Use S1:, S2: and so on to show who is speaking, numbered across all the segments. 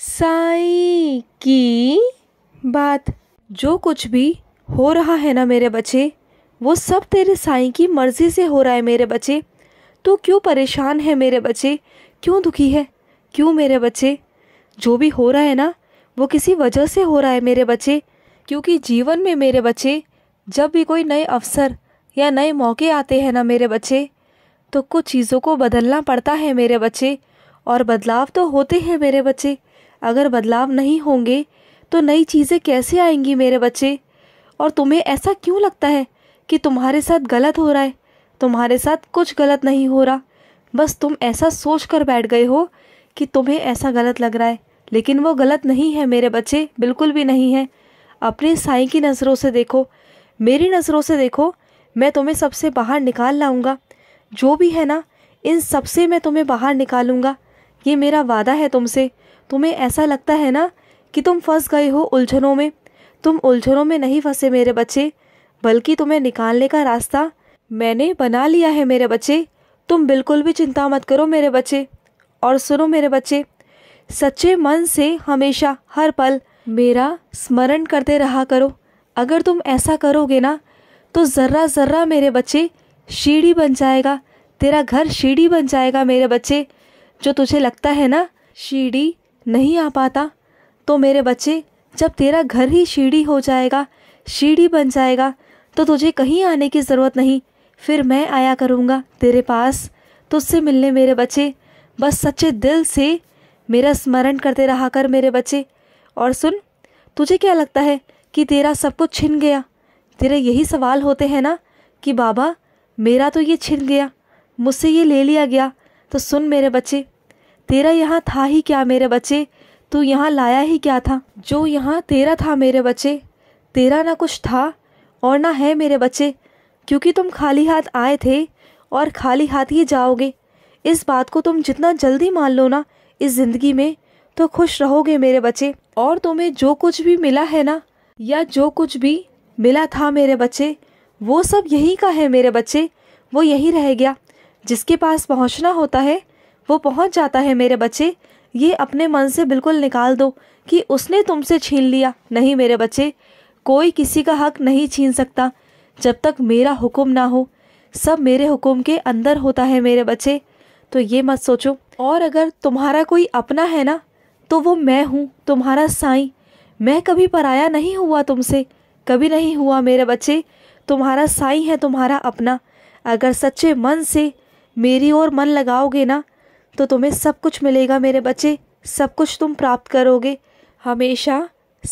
S1: साई की बात जो कुछ भी हो रहा है ना मेरे बच्चे वो सब तेरे साई की मर्ज़ी से हो रहा है मेरे बच्चे तू क्यों परेशान है मेरे बच्चे क्यों दुखी है क्यों मेरे बच्चे जो भी हो रहा है ना वो किसी वजह से हो रहा है मेरे बच्चे क्योंकि जीवन में मेरे बच्चे जब भी कोई नए अवसर या नए मौके आते हैं ना मेरे बच्चे तो कुछ चीज़ों को बदलना पड़ता है मेरे बच्चे और बदलाव तो होते हैं मेरे बच्चे अगर बदलाव नहीं होंगे तो नई चीज़ें कैसे आएंगी मेरे बच्चे और तुम्हें ऐसा क्यों लगता है कि तुम्हारे साथ गलत हो रहा है तुम्हारे साथ कुछ गलत नहीं हो रहा बस तुम ऐसा सोच कर बैठ गए हो कि तुम्हें ऐसा गलत लग रहा है लेकिन वो गलत नहीं है मेरे बच्चे बिल्कुल भी नहीं है अपने साई की नज़रों से देखो मेरी नज़रों से देखो मैं तुम्हें सबसे बाहर निकाल लाऊंगा जो भी है ना इन सबसे मैं तुम्हें बाहर निकालूंगा ये मेरा वादा है तुमसे तुम्हें ऐसा लगता है ना कि तुम फंस गए हो उलझनों में तुम उलझनों में नहीं फंसे मेरे बच्चे बल्कि तुम्हें निकालने का रास्ता मैंने बना लिया है मेरे बच्चे तुम बिल्कुल भी चिंता मत करो मेरे बच्चे और सुनो मेरे बच्चे सच्चे मन से हमेशा हर पल मेरा स्मरण करते रहा करो अगर तुम ऐसा करोगे ना तो ज़र्रा ज़र्रा मेरे बच्चे शीढ़ी बन जाएगा तेरा घर शीढ़ी बन जाएगा मेरे बच्चे जो तुझे लगता है ना सीढ़ी नहीं आ पाता तो मेरे बच्चे जब तेरा घर ही शीढ़ी हो जाएगा शीढ़ी बन जाएगा तो तुझे कहीं आने की ज़रूरत नहीं फिर मैं आया करूँगा तेरे पास तुझसे मिलने मेरे बच्चे बस सच्चे दिल से मेरा स्मरण करते रहा कर मेरे बच्चे और सुन तुझे क्या लगता है कि तेरा सब कुछ छिन गया तेरे यही सवाल होते हैं ना कि बाबा मेरा तो ये छिन गया मुझसे ये ले लिया गया तो सुन मेरे बच्चे तेरा यहाँ था ही क्या मेरे बच्चे तो यहाँ लाया ही क्या था जो यहाँ तेरा था मेरे बच्चे तेरा ना कुछ था और ना है मेरे बच्चे क्योंकि तुम खाली हाथ आए थे और खाली हाथ ही जाओगे इस बात को तुम जितना जल्दी मान लो ना इस ज़िंदगी में तो खुश रहोगे मेरे बच्चे और तुम्हें जो कुछ भी मिला है ना या जो कुछ भी मिला था मेरे बच्चे वो सब यहीं का है मेरे बच्चे वो यहीं रह गया जिसके पास पहुंचना होता है वो पहुंच जाता है मेरे बच्चे ये अपने मन से बिल्कुल निकाल दो कि उसने तुमसे छीन लिया नहीं मेरे बच्चे कोई किसी का हक नहीं छीन सकता जब तक मेरा हुक्म ना हो सब मेरे हुक्म के अंदर होता है मेरे बच्चे तो ये मत सोचो और अगर तुम्हारा कोई अपना है ना तो वो मैं हूँ तुम्हारा साई मैं कभी पराया नहीं हुआ तुमसे कभी नहीं हुआ मेरे बच्चे तुम्हारा साई है तुम्हारा अपना अगर सच्चे मन से मेरी ओर मन लगाओगे ना तो तुम्हें सब कुछ मिलेगा मेरे बच्चे सब कुछ तुम प्राप्त करोगे हमेशा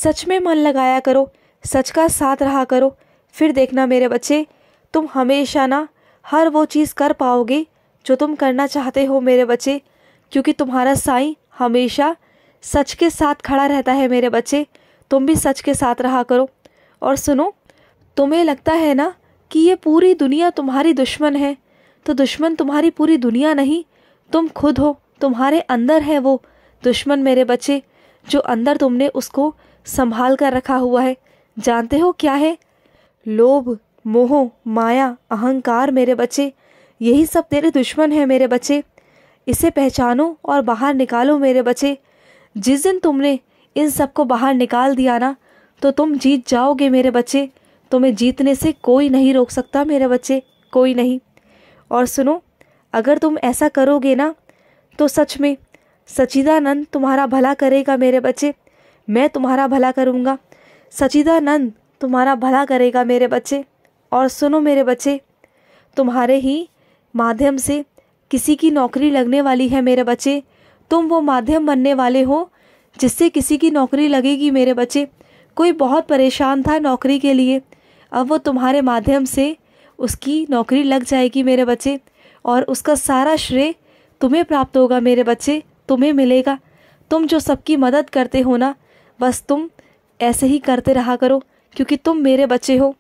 S1: सच में मन लगाया करो सच का साथ रहा करो फिर देखना मेरे बच्चे तुम हमेशा ना हर वो चीज़ कर पाओगे जो तुम करना चाहते हो मेरे बच्चे क्योंकि तुम्हारा साईं हमेशा सच के साथ खड़ा रहता है मेरे बच्चे तुम भी सच के साथ रहा करो और सुनो तुम्हें लगता है ना कि ये पूरी दुनिया तुम्हारी दुश्मन है तो दुश्मन तुम्हारी पूरी दुनिया नहीं तुम खुद हो तुम्हारे अंदर है वो दुश्मन मेरे बच्चे जो अंदर तुमने उसको संभाल कर रखा हुआ है जानते हो क्या है लोभ मोह माया अहंकार मेरे बच्चे यही सब तेरे दुश्मन है मेरे बच्चे इसे पहचानो और बाहर निकालो मेरे बच्चे जिस दिन तुमने इन सबको बाहर निकाल दिया ना तो तुम जीत जाओगे मेरे बच्चे तुम्हें जीतने से कोई नहीं रोक सकता मेरे बच्चे कोई नहीं और सुनो अगर तुम ऐसा करोगे ना तो सच में सचिदानंद तुम्हारा भला करेगा मेरे बच्चे मैं तुम्हारा भला करूँगा सचिदानंद तुम्हारा भला करेगा मेरे बच्चे और सुनो मेरे बच्चे तुम्हारे ही माध्यम से किसी की नौकरी लगने वाली है मेरे बच्चे तुम वो माध्यम बनने वाले हो जिससे किसी की नौकरी लगेगी मेरे बच्चे कोई बहुत परेशान था नौकरी के लिए अब वो तुम्हारे माध्यम से उसकी नौकरी लग जाएगी मेरे बच्चे और उसका सारा श्रेय तुम्हें प्राप्त होगा मेरे बच्चे तुम्हें मिलेगा तुम जो सबकी मदद करते हो ना बस तुम ऐसे ही करते रहा करो क्योंकि तुम मेरे बच्चे हो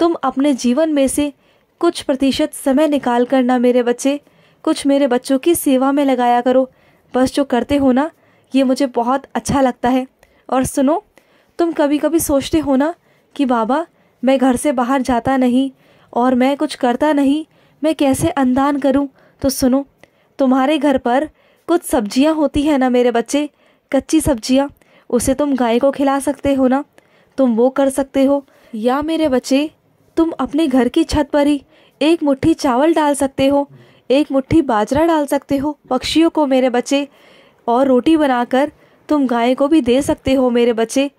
S1: तुम अपने जीवन में से कुछ प्रतिशत समय निकाल कर ना मेरे बच्चे कुछ मेरे बच्चों की सेवा में लगाया करो बस जो करते हो ना ये मुझे बहुत अच्छा लगता है और सुनो तुम कभी कभी सोचते हो ना कि बाबा मैं घर से बाहर जाता नहीं और मैं कुछ करता नहीं मैं कैसे अनदान करूँ तो सुनो तुम्हारे घर पर कुछ सब्जियाँ होती हैं ना मेरे बच्चे कच्ची सब्जियाँ उसे तुम गाय को खिला सकते हो ना तुम वो कर सकते हो या मेरे बच्चे तुम अपने घर की छत पर ही एक मुट्ठी चावल डाल सकते हो एक मुट्ठी बाजरा डाल सकते हो पक्षियों को मेरे बच्चे और रोटी बनाकर तुम गाय को भी दे सकते हो मेरे बच्चे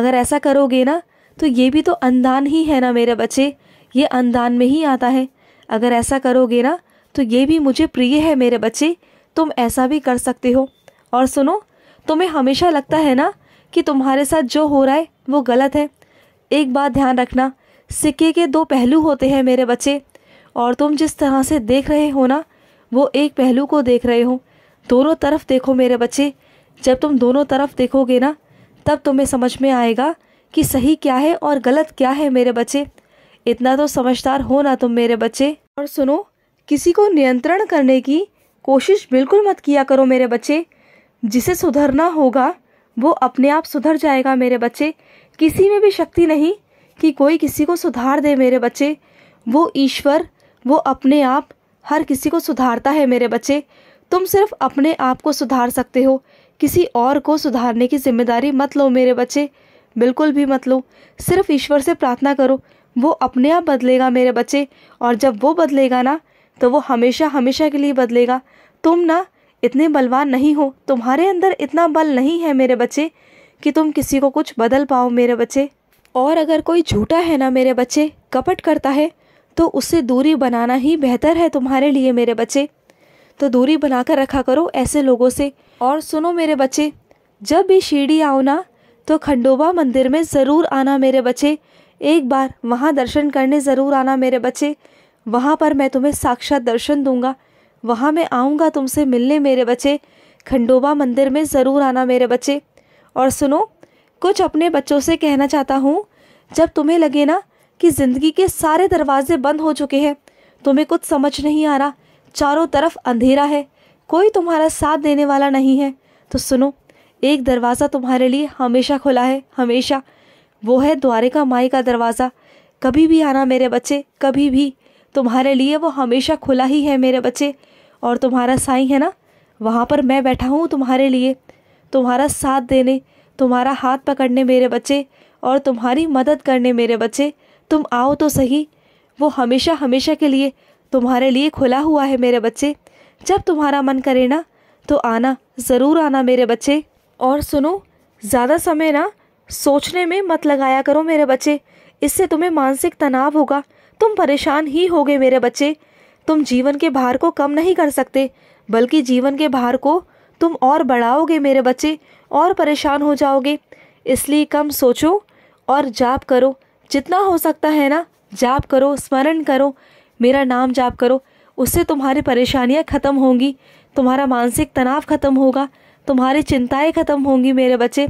S1: अगर ऐसा करोगे ना तो ये भी तो अनदान ही है ना मेरे बच्चे ये अनदान में ही आता है अगर ऐसा करोगे ना तो ये भी मुझे प्रिय है मेरे बच्चे तुम ऐसा भी कर सकते हो और सुनो तुम्हें हमेशा लगता है ना कि तुम्हारे साथ जो हो रहा है वो गलत है एक बात ध्यान रखना सिक्के के दो पहलू होते हैं मेरे बच्चे और तुम जिस तरह से देख रहे हो ना वो एक पहलू को देख रहे हो दोनों तरफ देखो मेरे बच्चे जब तुम दोनों तरफ देखोगे ना तब तुम्हें समझ में आएगा कि सही क्या है और गलत क्या है मेरे बच्चे इतना तो समझदार हो ना तुम मेरे बच्चे और सुनो किसी को नियंत्रण करने की कोशिश बिल्कुल मत किया करो मेरे बच्चे जिसे सुधरना होगा वो अपने आप सुधर जाएगा मेरे बच्चे किसी में भी शक्ति नहीं कि कोई किसी को सुधार दे मेरे बच्चे वो ईश्वर वो अपने आप हर किसी को सुधारता है मेरे बच्चे तुम सिर्फ अपने आप को सुधार सकते हो किसी और को सुधारने की जिम्मेदारी मत लो मेरे बच्चे बिल्कुल भी मत लो सिर्फ ईश्वर से प्रार्थना करो वो अपने आप बदलेगा मेरे बच्चे और जब वो बदलेगा ना तो वो हमेशा हमेशा के लिए बदलेगा तुम ना इतने बलवान नहीं हो तुम्हारे अंदर इतना बल नहीं है मेरे बच्चे कि तुम किसी को कुछ बदल पाओ मेरे बच्चे और अगर कोई झूठा है ना मेरे बच्चे कपट करता है तो उससे दूरी बनाना ही बेहतर है तुम्हारे लिए मेरे बच्चे तो दूरी बनाकर रखा करो ऐसे लोगों से और सुनो मेरे बच्चे जब भी शिरडी आओ ना तो खंडोबा मंदिर में ज़रूर आना मेरे बच्चे एक बार वहाँ दर्शन करने ज़रूर आना मेरे बच्चे वहाँ पर मैं तुम्हें साक्षात दर्शन दूंगा वहाँ मैं आऊँगा तुमसे मिलने मेरे बच्चे खंडोबा मंदिर में ज़रूर आना मेरे बच्चे और सुनो कुछ अपने बच्चों से कहना चाहता हूँ जब तुम्हें लगे ना कि ज़िंदगी के सारे दरवाजे बंद हो चुके हैं तुम्हें कुछ समझ नहीं आ रहा चारों तरफ अंधेरा है कोई तुम्हारा साथ देने वाला नहीं है तो सुनो एक दरवाज़ा तुम्हारे लिए हमेशा खुला है हमेशा वो है द्वारिका माई का दरवाज़ा कभी भी आना मेरे बच्चे कभी भी तुम्हारे लिए वो हमेशा खुला ही है मेरे बच्चे और तुम्हारा साई है ना वहाँ पर मैं बैठा हूँ तुम्हारे लिए तुम्हारा साथ देने तुम्हारा हाथ पकड़ने मेरे बच्चे और तुम्हारी मदद करने मेरे बच्चे तुम आओ तो सही वो हमेशा हमेशा के लिए तुम्हारे लिए खुला हुआ है मेरे बच्चे जब तुम्हारा मन करे ना तो आना ज़रूर आना मेरे बच्चे और सुनो ज़्यादा समय ना सोचने में मत लगाया करो मेरे बच्चे इससे तुम्हें मानसिक तनाव होगा तुम परेशान ही होगे मेरे बच्चे तुम जीवन के भार को कम नहीं कर सकते बल्कि जीवन के भार को तुम और बढ़ाओगे मेरे बच्चे और परेशान हो जाओगे इसलिए कम सोचो और जाप करो जितना हो सकता है ना जाप करो स्मरण करो मेरा नाम जाप करो उससे तुम्हारी परेशानियाँ ख़त्म होंगी तुम्हारा मानसिक तनाव ख़त्म होगा तुम्हारी चिंताएँ ख़त्म होंगी मेरे बच्चे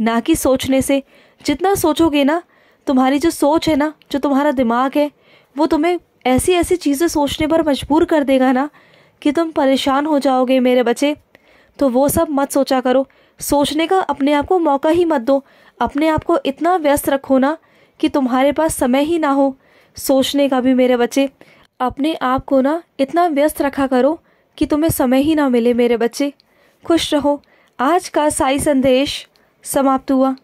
S1: ना कि सोचने से जितना सोचोगे ना तुम्हारी जो सोच है ना जो तुम्हारा दिमाग है वो तुम्हें ऐसी ऐसी चीज़ें सोचने पर मजबूर कर देगा ना कि तुम परेशान हो जाओगे मेरे बच्चे तो वो सब मत सोचा करो सोचने का अपने आप को मौका ही मत दो अपने आप को इतना व्यस्त रखो ना कि तुम्हारे पास समय ही ना हो सोचने का भी मेरे बच्चे अपने आप को ना इतना व्यस्त रखा करो कि तुम्हें समय ही ना मिले मेरे बच्चे खुश रहो आज का साई संदेश समाप्त हुआ